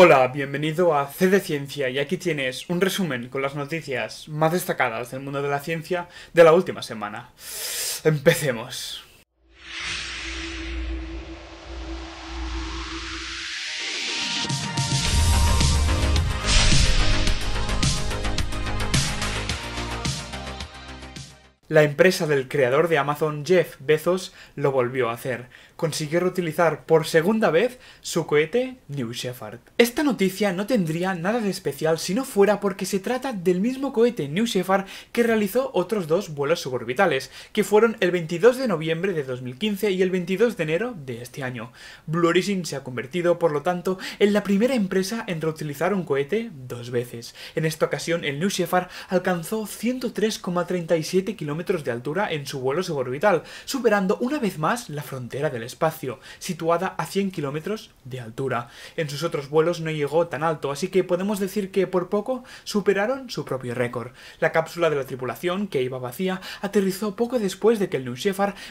Hola, bienvenido a C de Ciencia y aquí tienes un resumen con las noticias más destacadas del mundo de la ciencia de la última semana. Empecemos. La empresa del creador de Amazon Jeff Bezos lo volvió a hacer consiguió reutilizar por segunda vez su cohete New Shepard. Esta noticia no tendría nada de especial si no fuera porque se trata del mismo cohete New Shepard que realizó otros dos vuelos suborbitales, que fueron el 22 de noviembre de 2015 y el 22 de enero de este año. Blue Origin se ha convertido, por lo tanto, en la primera empresa en reutilizar un cohete dos veces. En esta ocasión, el New Shepard alcanzó 103,37 kilómetros de altura en su vuelo suborbital, superando una vez más la frontera del espacio, situada a 100 kilómetros de altura. En sus otros vuelos no llegó tan alto, así que podemos decir que por poco superaron su propio récord. La cápsula de la tripulación, que iba vacía, aterrizó poco después de que el New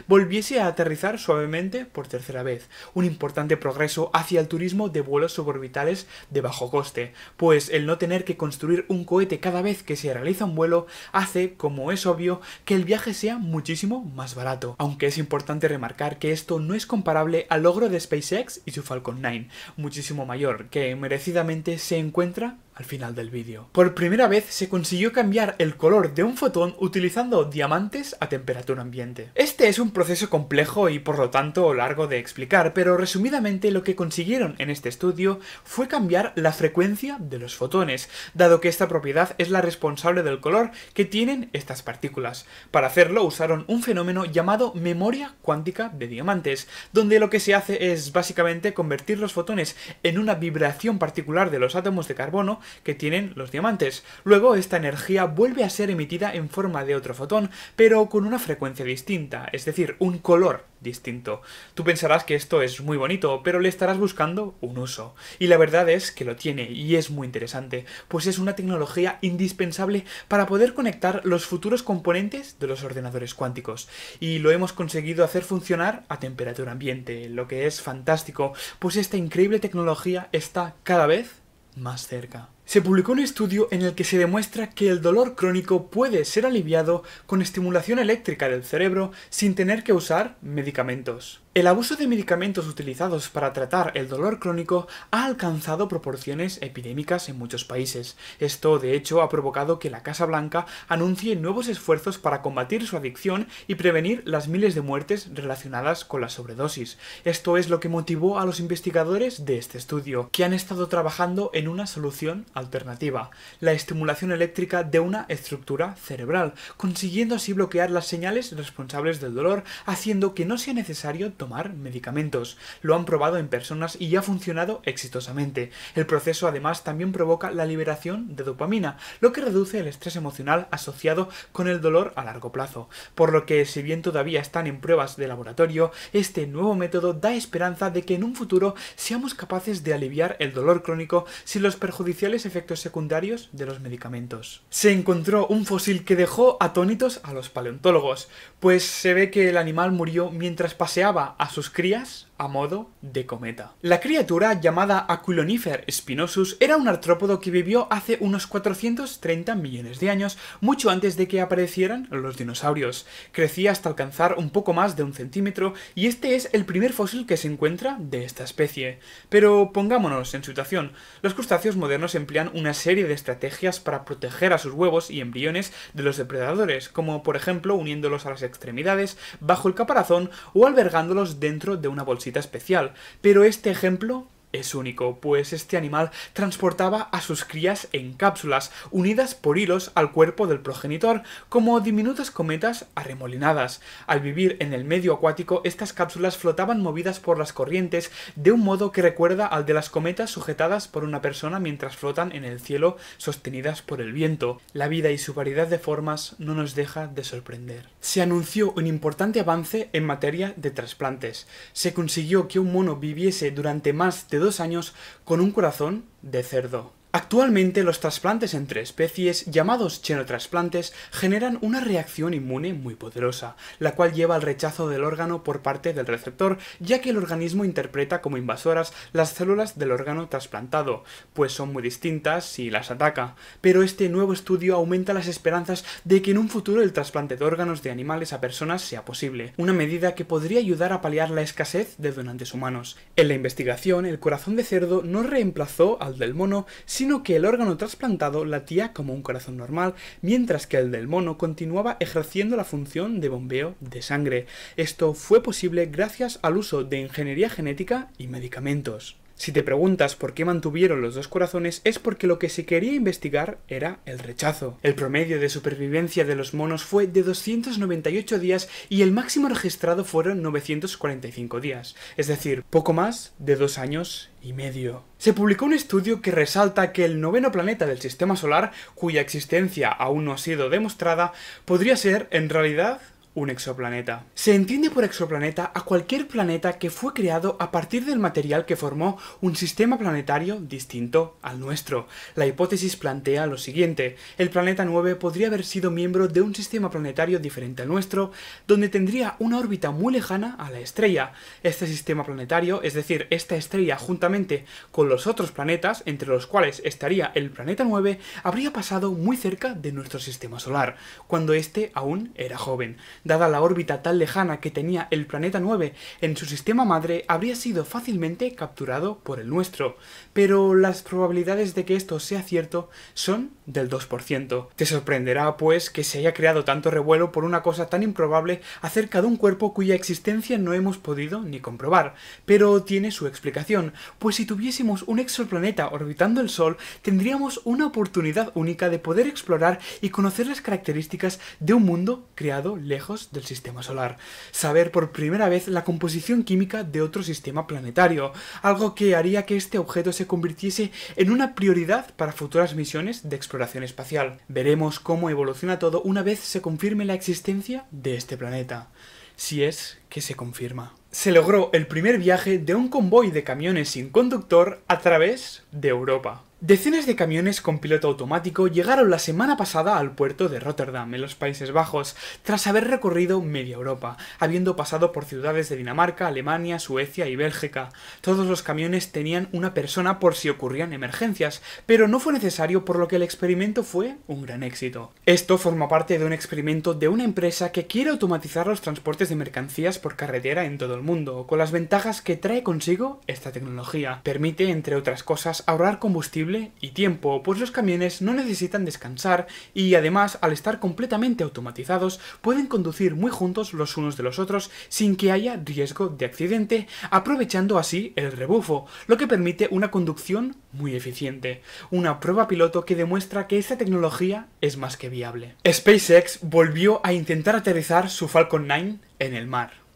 volviese a aterrizar suavemente por tercera vez, un importante progreso hacia el turismo de vuelos suborbitales de bajo coste, pues el no tener que construir un cohete cada vez que se realiza un vuelo hace, como es obvio, que el viaje sea muchísimo más barato. Aunque es importante remarcar que esto no es comparable al logro de SpaceX y su Falcon 9, muchísimo mayor, que merecidamente se encuentra al final del vídeo. Por primera vez se consiguió cambiar el color de un fotón utilizando diamantes a temperatura ambiente. Este es un proceso complejo y por lo tanto largo de explicar, pero resumidamente lo que consiguieron en este estudio fue cambiar la frecuencia de los fotones, dado que esta propiedad es la responsable del color que tienen estas partículas. Para hacerlo usaron un fenómeno llamado memoria cuántica de diamantes, donde lo que se hace es básicamente convertir los fotones en una vibración particular de los átomos de carbono que tienen los diamantes. Luego esta energía vuelve a ser emitida en forma de otro fotón, pero con una frecuencia distinta, es decir, un color distinto. Tú pensarás que esto es muy bonito, pero le estarás buscando un uso. Y la verdad es que lo tiene, y es muy interesante, pues es una tecnología indispensable para poder conectar los futuros componentes de los ordenadores cuánticos. Y lo hemos conseguido hacer funcionar a temperatura ambiente, lo que es fantástico, pues esta increíble tecnología está cada vez más cerca. Se publicó un estudio en el que se demuestra que el dolor crónico puede ser aliviado con estimulación eléctrica del cerebro sin tener que usar medicamentos. El abuso de medicamentos utilizados para tratar el dolor crónico ha alcanzado proporciones epidémicas en muchos países. Esto, de hecho, ha provocado que la Casa Blanca anuncie nuevos esfuerzos para combatir su adicción y prevenir las miles de muertes relacionadas con la sobredosis. Esto es lo que motivó a los investigadores de este estudio, que han estado trabajando en una solución alternativa, la estimulación eléctrica de una estructura cerebral, consiguiendo así bloquear las señales responsables del dolor, haciendo que no sea necesario tomar medicamentos. Lo han probado en personas y ha funcionado exitosamente. El proceso además también provoca la liberación de dopamina, lo que reduce el estrés emocional asociado con el dolor a largo plazo. Por lo que, si bien todavía están en pruebas de laboratorio, este nuevo método da esperanza de que en un futuro seamos capaces de aliviar el dolor crónico sin los perjudiciales efectos secundarios de los medicamentos. Se encontró un fósil que dejó atónitos a los paleontólogos, pues se ve que el animal murió mientras paseaba a sus crías a modo de cometa. La criatura llamada Aculonifer spinosus era un artrópodo que vivió hace unos 430 millones de años, mucho antes de que aparecieran los dinosaurios. Crecía hasta alcanzar un poco más de un centímetro y este es el primer fósil que se encuentra de esta especie. Pero pongámonos en situación. Los crustáceos modernos emplean una serie de estrategias para proteger a sus huevos y embriones de los depredadores, como por ejemplo uniéndolos a las extremidades, bajo el caparazón o albergándolos dentro de una bolsita especial. Pero este ejemplo es único, pues este animal transportaba a sus crías en cápsulas, unidas por hilos al cuerpo del progenitor, como diminutas cometas arremolinadas. Al vivir en el medio acuático, estas cápsulas flotaban movidas por las corrientes de un modo que recuerda al de las cometas sujetadas por una persona mientras flotan en el cielo sostenidas por el viento. La vida y su variedad de formas no nos deja de sorprender. Se anunció un importante avance en materia de trasplantes. Se consiguió que un mono viviese durante más de dos años con un corazón de cerdo. Actualmente los trasplantes entre especies, llamados xenotrasplantes, generan una reacción inmune muy poderosa, la cual lleva al rechazo del órgano por parte del receptor, ya que el organismo interpreta como invasoras las células del órgano trasplantado, pues son muy distintas si las ataca. Pero este nuevo estudio aumenta las esperanzas de que en un futuro el trasplante de órganos de animales a personas sea posible, una medida que podría ayudar a paliar la escasez de donantes humanos. En la investigación, el corazón de cerdo no reemplazó al del mono, sino sino que el órgano trasplantado latía como un corazón normal, mientras que el del mono continuaba ejerciendo la función de bombeo de sangre. Esto fue posible gracias al uso de ingeniería genética y medicamentos. Si te preguntas por qué mantuvieron los dos corazones es porque lo que se quería investigar era el rechazo. El promedio de supervivencia de los monos fue de 298 días y el máximo registrado fueron 945 días, es decir, poco más de dos años y medio. Se publicó un estudio que resalta que el noveno planeta del Sistema Solar, cuya existencia aún no ha sido demostrada, podría ser en realidad un exoplaneta. Se entiende por exoplaneta a cualquier planeta que fue creado a partir del material que formó un sistema planetario distinto al nuestro. La hipótesis plantea lo siguiente, el planeta 9 podría haber sido miembro de un sistema planetario diferente al nuestro, donde tendría una órbita muy lejana a la estrella. Este sistema planetario, es decir, esta estrella juntamente con los otros planetas, entre los cuales estaría el planeta 9, habría pasado muy cerca de nuestro sistema solar, cuando éste aún era joven Dada la órbita tan lejana que tenía el planeta 9 en su sistema madre, habría sido fácilmente capturado por el nuestro, pero las probabilidades de que esto sea cierto son del 2%. Te sorprenderá, pues, que se haya creado tanto revuelo por una cosa tan improbable acerca de un cuerpo cuya existencia no hemos podido ni comprobar, pero tiene su explicación, pues si tuviésemos un exoplaneta orbitando el Sol, tendríamos una oportunidad única de poder explorar y conocer las características de un mundo creado lejos del sistema solar, saber por primera vez la composición química de otro sistema planetario, algo que haría que este objeto se convirtiese en una prioridad para futuras misiones de exploración espacial. Veremos cómo evoluciona todo una vez se confirme la existencia de este planeta, si es que se confirma se logró el primer viaje de un convoy de camiones sin conductor a través de Europa. Decenas de camiones con piloto automático llegaron la semana pasada al puerto de Rotterdam, en los Países Bajos, tras haber recorrido media Europa, habiendo pasado por ciudades de Dinamarca, Alemania, Suecia y Bélgica. Todos los camiones tenían una persona por si ocurrían emergencias, pero no fue necesario por lo que el experimento fue un gran éxito. Esto forma parte de un experimento de una empresa que quiere automatizar los transportes de mercancías por carretera en todo el mundo mundo, con las ventajas que trae consigo esta tecnología. Permite, entre otras cosas, ahorrar combustible y tiempo, pues los camiones no necesitan descansar y además, al estar completamente automatizados, pueden conducir muy juntos los unos de los otros sin que haya riesgo de accidente, aprovechando así el rebufo, lo que permite una conducción muy eficiente. Una prueba piloto que demuestra que esta tecnología es más que viable. SpaceX volvió a intentar aterrizar su Falcon 9 en el mar.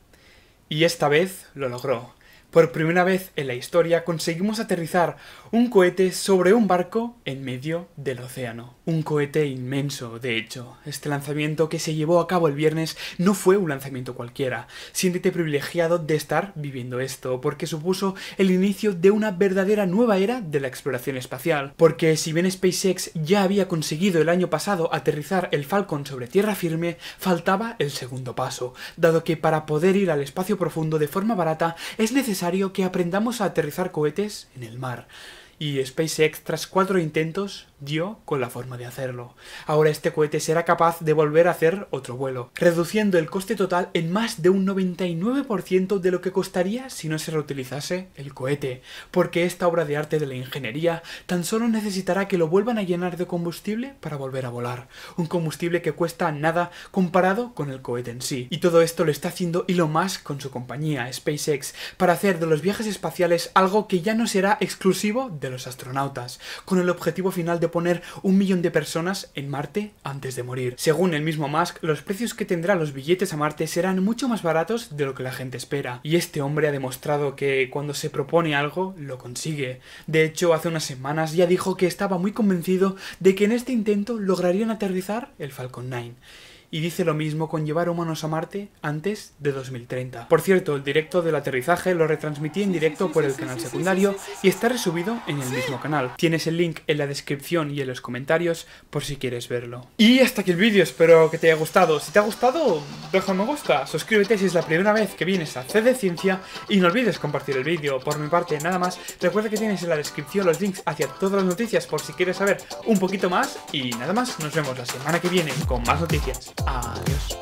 Y esta vez lo logró. Por primera vez en la historia conseguimos aterrizar un cohete sobre un barco en medio del océano. Un cohete inmenso, de hecho. Este lanzamiento que se llevó a cabo el viernes no fue un lanzamiento cualquiera. Siéntete privilegiado de estar viviendo esto, porque supuso el inicio de una verdadera nueva era de la exploración espacial. Porque si bien SpaceX ya había conseguido el año pasado aterrizar el Falcon sobre tierra firme, faltaba el segundo paso, dado que para poder ir al espacio profundo de forma barata es necesario que aprendamos a aterrizar cohetes en el mar. Y SpaceX, tras cuatro intentos, dio con la forma de hacerlo. Ahora este cohete será capaz de volver a hacer otro vuelo, reduciendo el coste total en más de un 99% de lo que costaría si no se reutilizase el cohete, porque esta obra de arte de la ingeniería tan solo necesitará que lo vuelvan a llenar de combustible para volver a volar, un combustible que cuesta nada comparado con el cohete en sí. Y todo esto lo está haciendo lo más con su compañía SpaceX para hacer de los viajes espaciales algo que ya no será exclusivo de los astronautas, con el objetivo final de poner un millón de personas en Marte antes de morir. Según el mismo Musk, los precios que tendrá los billetes a Marte serán mucho más baratos de lo que la gente espera. Y este hombre ha demostrado que cuando se propone algo, lo consigue. De hecho, hace unas semanas ya dijo que estaba muy convencido de que en este intento lograrían aterrizar el Falcon 9 y dice lo mismo con llevar humanos a Marte antes de 2030. Por cierto, el directo del aterrizaje lo retransmití en directo por el canal secundario y está resubido en el mismo canal. Tienes el link en la descripción y en los comentarios por si quieres verlo. Y hasta aquí el vídeo, espero que te haya gustado. Si te ha gustado, deja un me gusta, suscríbete si es la primera vez que vienes a de Ciencia y no olvides compartir el vídeo. Por mi parte, nada más, recuerda que tienes en la descripción los links hacia todas las noticias por si quieres saber un poquito más y nada más, nos vemos la semana que viene con más noticias. Adiós.